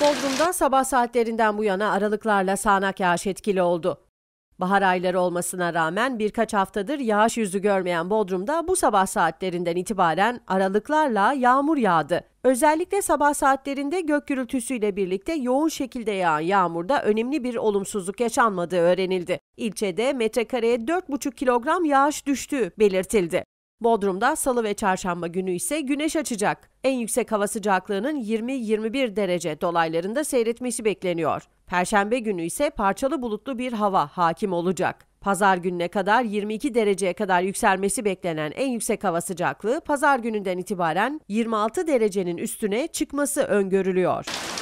Bodrum'da sabah saatlerinden bu yana aralıklarla sağanak yağış etkili oldu. Bahar ayları olmasına rağmen birkaç haftadır yağış yüzü görmeyen Bodrum'da bu sabah saatlerinden itibaren aralıklarla yağmur yağdı. Özellikle sabah saatlerinde gök gürültüsüyle birlikte yoğun şekilde yağan yağmurda önemli bir olumsuzluk yaşanmadığı öğrenildi. İlçede metrekareye 4,5 kilogram yağış düştüğü belirtildi. Bodrum'da salı ve çarşamba günü ise güneş açacak. En yüksek hava sıcaklığının 20-21 derece dolaylarında seyretmesi bekleniyor. Perşembe günü ise parçalı bulutlu bir hava hakim olacak. Pazar gününe kadar 22 dereceye kadar yükselmesi beklenen en yüksek hava sıcaklığı pazar gününden itibaren 26 derecenin üstüne çıkması öngörülüyor.